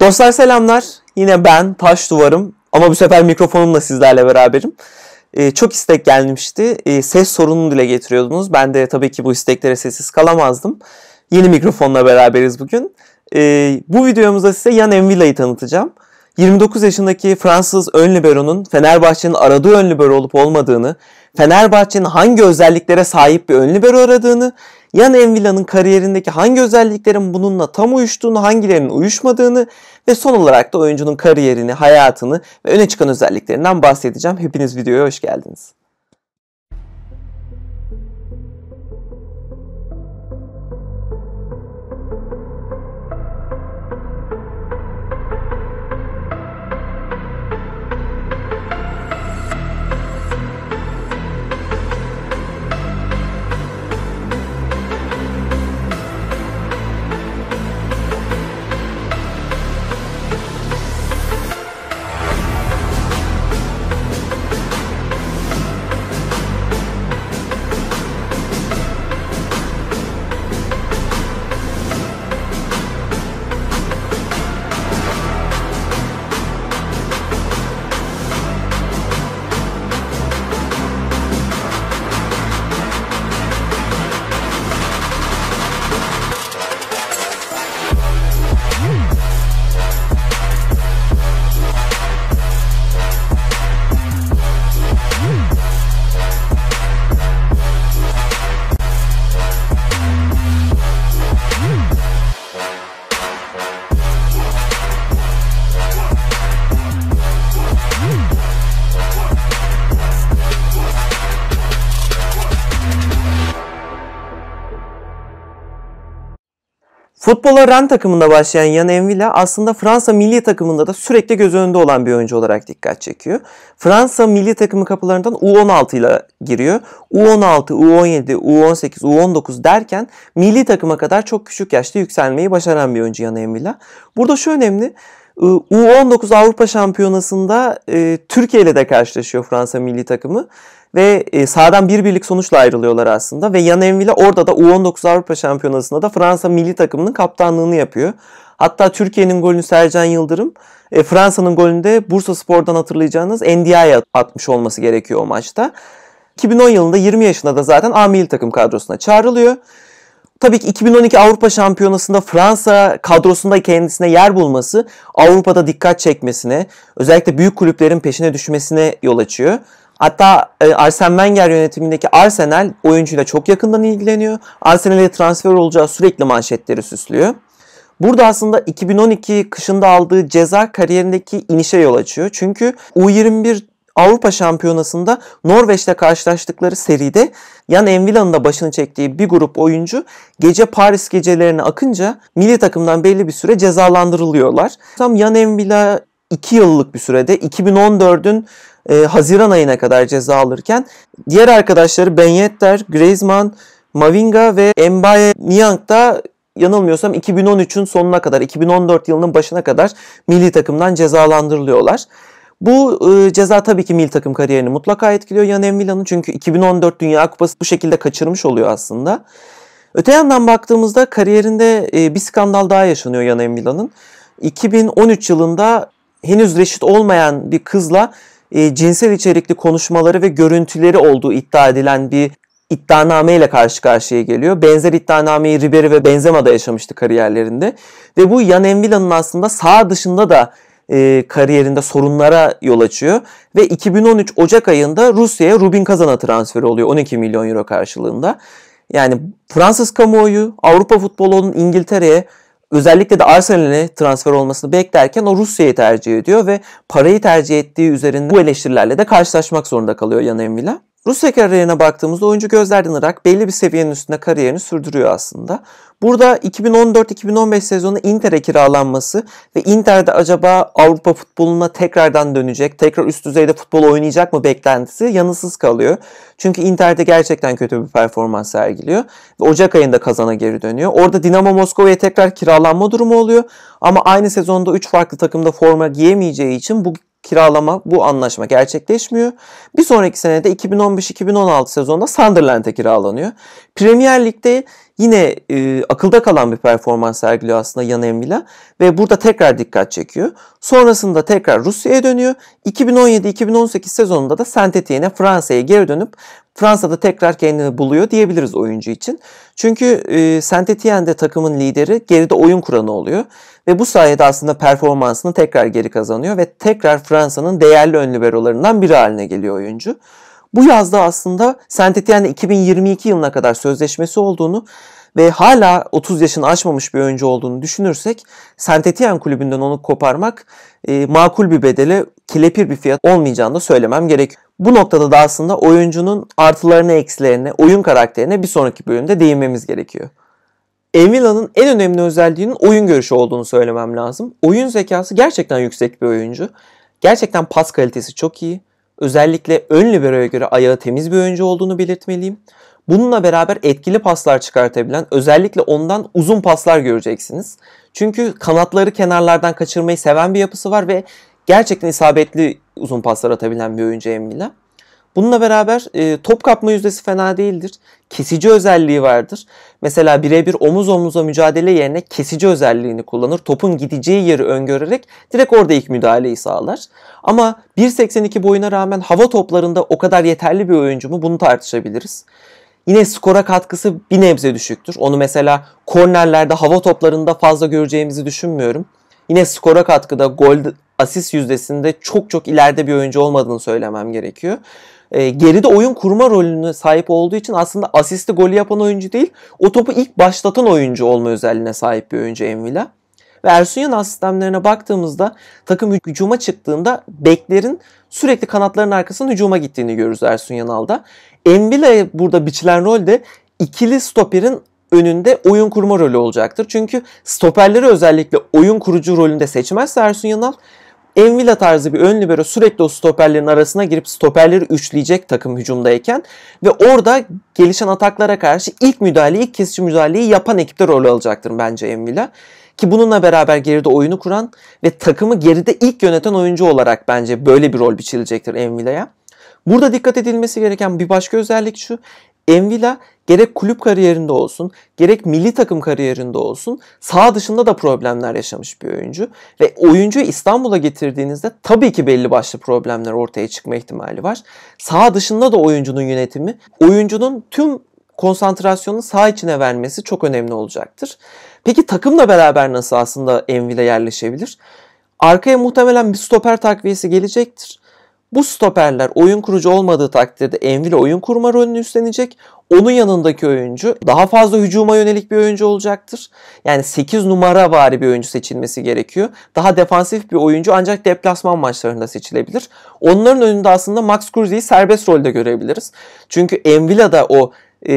Dostlar selamlar. Yine ben Taş Duvarım ama bu sefer mikrofonumla sizlerle beraberim. Ee, çok istek gelmişti. Ee, ses sorununu dile getiriyordunuz. Ben de tabii ki bu isteklere sessiz kalamazdım. Yeni mikrofonla beraberiz bugün. Ee, bu videomuzda size Yan Envila'yı tanıtacağım. 29 yaşındaki Fransız ön libero'nun Fenerbahçe'nin aradığı ön libero olup olmadığını, Fenerbahçe'nin hangi özelliklere sahip bir ön libero aradığını Yan Envila'nın kariyerindeki hangi özelliklerin bununla tam uyuştuğunu, hangilerinin uyuşmadığını ve son olarak da oyuncunun kariyerini, hayatını ve öne çıkan özelliklerinden bahsedeceğim. Hepiniz videoya hoş geldiniz. Futbola Ren takımında başlayan Yan Envila aslında Fransa milli takımında da sürekli göz önünde olan bir oyuncu olarak dikkat çekiyor. Fransa milli takımı kapılarından U16 ile giriyor. U16, U17, U18, U19 derken milli takıma kadar çok küçük yaşta yükselmeyi başaran bir oyuncu Yan Envila. Burada şu önemli. Iı, U19 Avrupa Şampiyonası'nda ıı, Türkiye ile de karşılaşıyor Fransa milli takımı ve e, bir birlik sonuçla ayrılıyorlar aslında ve Yan Envile orada da U19 Avrupa Şampiyonası'nda da Fransa milli takımının kaptanlığını yapıyor. Hatta Türkiye'nin golünü Sercan Yıldırım, e, Fransa'nın golünde Bursa Spor'dan hatırlayacağınız Ndiaye atmış olması gerekiyor o maçta. 2010 yılında 20 yaşında da zaten A milli takım kadrosuna çağrılıyor. Tabii ki 2012 Avrupa Şampiyonası'nda Fransa kadrosunda kendisine yer bulması Avrupa'da dikkat çekmesine, özellikle büyük kulüplerin peşine düşmesine yol açıyor. Hatta e, Arsene Wenger yönetimindeki Arsenal oyuncuyla çok yakından ilgileniyor. Arsenal'e transfer olacağı sürekli manşetleri süslüyor. Burada aslında 2012 kışında aldığı ceza kariyerindeki inişe yol açıyor. Çünkü U21 Avrupa Şampiyonası'nda Norveç'te karşılaştıkları seride Yan Envila'nın da başını çektiği bir grup oyuncu gece Paris gecelerine akınca milli takımdan belli bir süre cezalandırılıyorlar. Tam Yan Envila 2 yıllık bir sürede 2014'ün e, Haziran ayına kadar ceza alırken diğer arkadaşları Ben Yedder, Griezmann, Mavinga ve Mbaye Niang da yanılmıyorsam 2013'ün sonuna kadar 2014 yılının başına kadar milli takımdan cezalandırılıyorlar. Bu e, ceza tabii ki milli takım kariyerini mutlaka etkiliyor Yanem Milan'ın çünkü 2014 Dünya Kupası bu şekilde kaçırmış oluyor aslında. Öte yandan baktığımızda kariyerinde e, bir skandal daha yaşanıyor Yanem Milan'ın. 2013 yılında henüz reşit olmayan bir kızla e, cinsel içerikli konuşmaları ve görüntüleri olduğu iddia edilen bir iddianame ile karşı karşıya geliyor. Benzer iddianameyi Ribery ve Benzema da yaşamıştı kariyerlerinde. Ve bu Yan Envila'nın aslında sağ dışında da e, kariyerinde sorunlara yol açıyor. Ve 2013 Ocak ayında Rusya'ya Rubin Kazan'a transferi oluyor 12 milyon euro karşılığında. Yani Fransız kamuoyu, Avrupa futbolunun İngiltere'ye özellikle de Arsenal'e transfer olmasını beklerken o Rusya'yı tercih ediyor ve parayı tercih ettiği üzerinde bu eleştirilerle de karşılaşmak zorunda kalıyor Yan Envila. Rusya kariyerine baktığımızda oyuncu gözlerden ırak belli bir seviyenin üstünde kariyerini sürdürüyor aslında. Burada 2014-2015 sezonu Inter'e kiralanması ve Inter'de acaba Avrupa futboluna tekrardan dönecek, tekrar üst düzeyde futbol oynayacak mı beklentisi yanısız kalıyor. Çünkü Inter'de gerçekten kötü bir performans sergiliyor ve Ocak ayında kazana geri dönüyor. Orada Dinamo Moskova'ya tekrar kiralanma durumu oluyor ama aynı sezonda 3 farklı takımda forma giyemeyeceği için bu kiralama bu anlaşma gerçekleşmiyor. Bir sonraki senede 2015-2016 sezonunda Sunderland'e kiralanıyor. Premier Lig'de Yine e, akılda kalan bir performans sergiliyor aslında Yan Emila ve burada tekrar dikkat çekiyor. Sonrasında tekrar Rusya'ya dönüyor. 2017-2018 sezonunda da Saint-Étienne Fransa'ya geri dönüp Fransa'da tekrar kendini buluyor diyebiliriz oyuncu için. Çünkü e, Saint-Étienne'de takımın lideri geride oyun kuranı oluyor ve bu sayede aslında performansını tekrar geri kazanıyor ve tekrar Fransa'nın değerli ön liberolarından biri haline geliyor oyuncu. Bu yazda aslında Saint Etienne'le 2022 yılına kadar sözleşmesi olduğunu ve hala 30 yaşını aşmamış bir oyuncu olduğunu düşünürsek Saint Etienne kulübünden onu koparmak e, makul bir bedele kelepir bir fiyat olmayacağını da söylemem gerek. Bu noktada da aslında oyuncunun artılarını eksilerine, oyun karakterine bir sonraki bölümde değinmemiz gerekiyor. Emila'nın en önemli özelliğinin oyun görüşü olduğunu söylemem lazım. Oyun zekası gerçekten yüksek bir oyuncu. Gerçekten pas kalitesi çok iyi. Özellikle ön liberoya göre ayağı temiz bir oyuncu olduğunu belirtmeliyim. Bununla beraber etkili paslar çıkartabilen, özellikle ondan uzun paslar göreceksiniz. Çünkü kanatları kenarlardan kaçırmayı seven bir yapısı var ve gerçekten isabetli uzun paslar atabilen bir oyuncu Emile. Bununla beraber e, top kapma yüzdesi fena değildir. Kesici özelliği vardır. Mesela birebir omuz omuza mücadele yerine kesici özelliğini kullanır. Topun gideceği yeri öngörerek direkt orada ilk müdahaleyi sağlar. Ama 1.82 boyuna rağmen hava toplarında o kadar yeterli bir oyuncu mu bunu tartışabiliriz. Yine skora katkısı bir nebze düşüktür. Onu mesela kornerlerde, hava toplarında fazla göreceğimizi düşünmüyorum. Yine skora katkıda, gol asist yüzdesinde çok çok ileride bir oyuncu olmadığını söylemem gerekiyor e, geride oyun kurma rolünü sahip olduğu için aslında asisti golü yapan oyuncu değil, o topu ilk başlatan oyuncu olma özelliğine sahip bir oyuncu Envila. Ve Ersun Yanal sistemlerine baktığımızda takım hücuma çıktığında beklerin sürekli kanatların arkasından hücuma gittiğini görürüz Ersun Yanal'da. Envila'ya burada biçilen rol de ikili stoperin önünde oyun kurma rolü olacaktır. Çünkü stoperleri özellikle oyun kurucu rolünde seçmezse Ersun Yanal Envila tarzı bir ön libero sürekli o stoperlerin arasına girip stoperleri üçleyecek takım hücumdayken ve orada gelişen ataklara karşı ilk müdahaleyi, ilk kesici müdahaleyi yapan ekipte rol alacaktır bence Envila. Ki bununla beraber geride oyunu kuran ve takımı geride ilk yöneten oyuncu olarak bence böyle bir rol biçilecektir Envila'ya. Burada dikkat edilmesi gereken bir başka özellik şu. Envila gerek kulüp kariyerinde olsun, gerek milli takım kariyerinde olsun sağ dışında da problemler yaşamış bir oyuncu. Ve oyuncu İstanbul'a getirdiğinizde tabii ki belli başlı problemler ortaya çıkma ihtimali var. Sağ dışında da oyuncunun yönetimi, oyuncunun tüm konsantrasyonu sağ içine vermesi çok önemli olacaktır. Peki takımla beraber nasıl aslında Envila yerleşebilir? Arkaya muhtemelen bir stoper takviyesi gelecektir. Bu stoperler oyun kurucu olmadığı takdirde Envile oyun kurma rolünü üstlenecek. Onun yanındaki oyuncu daha fazla hücuma yönelik bir oyuncu olacaktır. Yani 8 numara bari bir oyuncu seçilmesi gerekiyor. Daha defansif bir oyuncu ancak deplasman maçlarında seçilebilir. Onların önünde aslında Max Cruze'yi serbest rolde görebiliriz. Çünkü Envila da o e,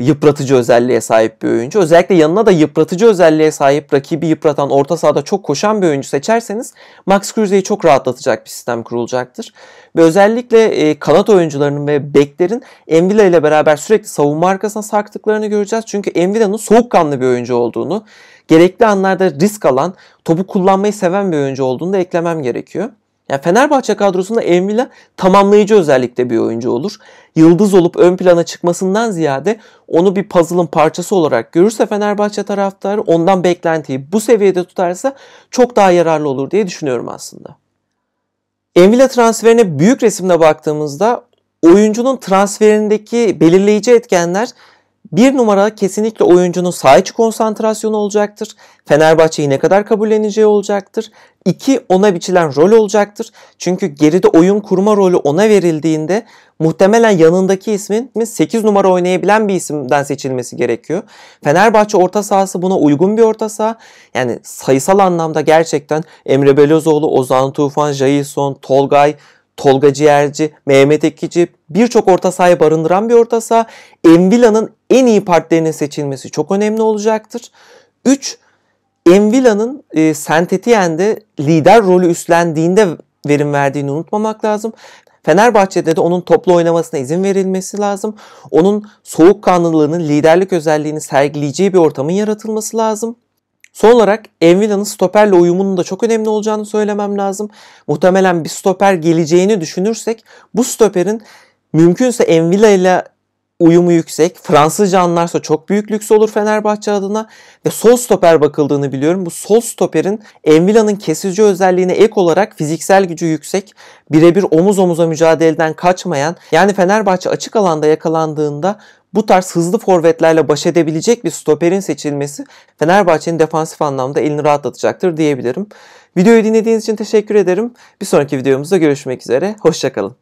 yıpratıcı özelliğe sahip bir oyuncu. Özellikle yanına da yıpratıcı özelliğe sahip rakibi yıpratan orta sahada çok koşan bir oyuncu seçerseniz Max Kruse'yi çok rahatlatacak bir sistem kurulacaktır. Ve özellikle e, kanat oyuncularının ve beklerin Envila ile beraber sürekli savunma arkasına sarktıklarını göreceğiz. Çünkü Envila'nın soğukkanlı bir oyuncu olduğunu, gerekli anlarda risk alan, topu kullanmayı seven bir oyuncu olduğunu da eklemem gerekiyor. Yani Fenerbahçe kadrosunda Envila tamamlayıcı özellikte bir oyuncu olur. Yıldız olup ön plana çıkmasından ziyade onu bir puzzle'ın parçası olarak görürse Fenerbahçe taraftarı ondan beklentiyi bu seviyede tutarsa çok daha yararlı olur diye düşünüyorum aslında. Envila transferine büyük resimle baktığımızda oyuncunun transferindeki belirleyici etkenler bir numara kesinlikle oyuncunun sağ içi konsantrasyonu olacaktır. Fenerbahçe'yi ne kadar kabulleneceği olacaktır. İki ona biçilen rol olacaktır. Çünkü geride oyun kurma rolü ona verildiğinde muhtemelen yanındaki ismin 8 numara oynayabilen bir isimden seçilmesi gerekiyor. Fenerbahçe orta sahası buna uygun bir orta saha. Yani sayısal anlamda gerçekten Emre Belözoğlu, Ozan Tufan, Jason, Tolgay, Tolga Ciğerci, Mehmet Ekici birçok orta sahayı barındıran bir orta saha. Envila'nın en iyi partilerine seçilmesi çok önemli olacaktır. 3. Envila'nın e, Sentetien'de lider rolü üstlendiğinde verim verdiğini unutmamak lazım. Fenerbahçe'de de onun toplu oynamasına izin verilmesi lazım. Onun soğukkanlılığını, liderlik özelliğini sergileyeceği bir ortamın yaratılması lazım. Son olarak Envida'nın stoperle uyumunun da çok önemli olacağını söylemem lazım. Muhtemelen bir stoper geleceğini düşünürsek bu stoperin mümkünse Envida ile uyumu yüksek. Fransızca anlarsa çok büyük lüks olur Fenerbahçe adına. Ve sol stoper bakıldığını biliyorum. Bu sol stoperin Envila'nın kesici özelliğine ek olarak fiziksel gücü yüksek. Birebir omuz omuza mücadeleden kaçmayan. Yani Fenerbahçe açık alanda yakalandığında bu tarz hızlı forvetlerle baş edebilecek bir stoperin seçilmesi Fenerbahçe'nin defansif anlamda elini rahatlatacaktır diyebilirim. Videoyu dinlediğiniz için teşekkür ederim. Bir sonraki videomuzda görüşmek üzere. Hoşçakalın.